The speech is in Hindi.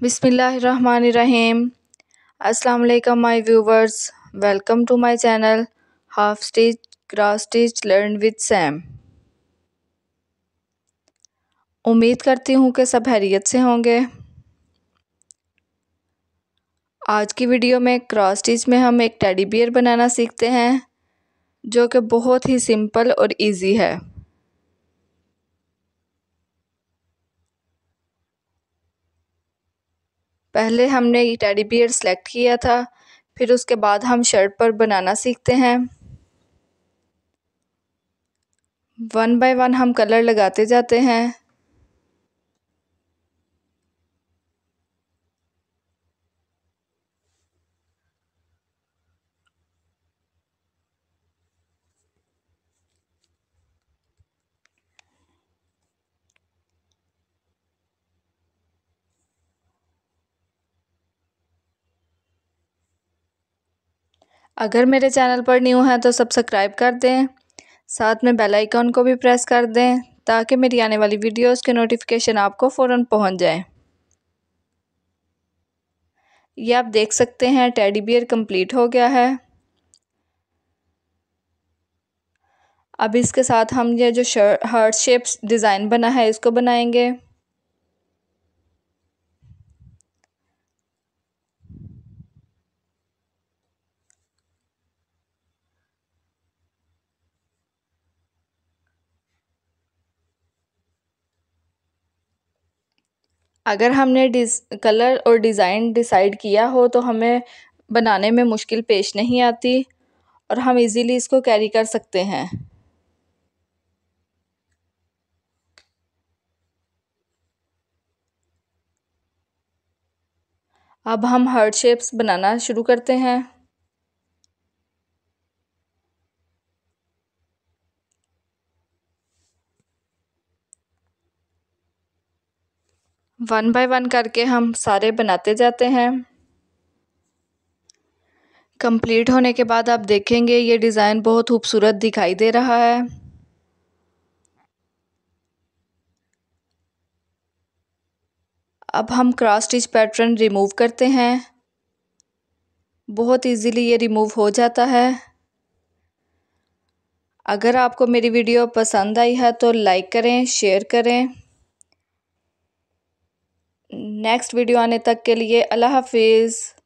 बिसमीम अस्सलाम my viewers welcome to my channel half stitch cross stitch learn with Sam उम्मीद करती हूँ कि सब हैरियत से होंगे आज की वीडियो में क्रॉस स्टिच में हम एक टेडी बियर बनाना सीखते हैं जो कि बहुत ही सिंपल और इजी है पहले हमने ये टेडी बियर सेलेक्ट किया था फिर उसके बाद हम शर्ट पर बनाना सीखते हैं वन बाय वन हम कलर लगाते जाते हैं अगर मेरे चैनल पर न्यू हैं तो सब्सक्राइब कर दें साथ में बेल आइकॉन को भी प्रेस कर दें ताकि मेरी आने वाली वीडियोस के नोटिफिकेशन आपको फ़ौर पहुंच जाए ये आप देख सकते हैं टेडी बियर कंप्लीट हो गया है अब इसके साथ हम ये जो शर्ट हार्ट शेप्स डिज़ाइन बना है इसको बनाएंगे अगर हमने डिस कलर और डिज़ाइन डिसाइड किया हो तो हमें बनाने में मुश्किल पेश नहीं आती और हम इजीली इसको कैरी कर सकते हैं अब हम हर्ट शेप्स बनाना शुरू करते हैं वन बाय वन करके हम सारे बनाते जाते हैं कंप्लीट होने के बाद आप देखेंगे ये डिज़ाइन बहुत खूबसूरत दिखाई दे रहा है अब हम क्रॉस स्टिच पैटर्न रिमूव करते हैं बहुत इजीली ये रिमूव हो जाता है अगर आपको मेरी वीडियो पसंद आई है तो लाइक करें शेयर करें नेक्स्ट वीडियो आने तक के लिए अल्लाह हाफिज़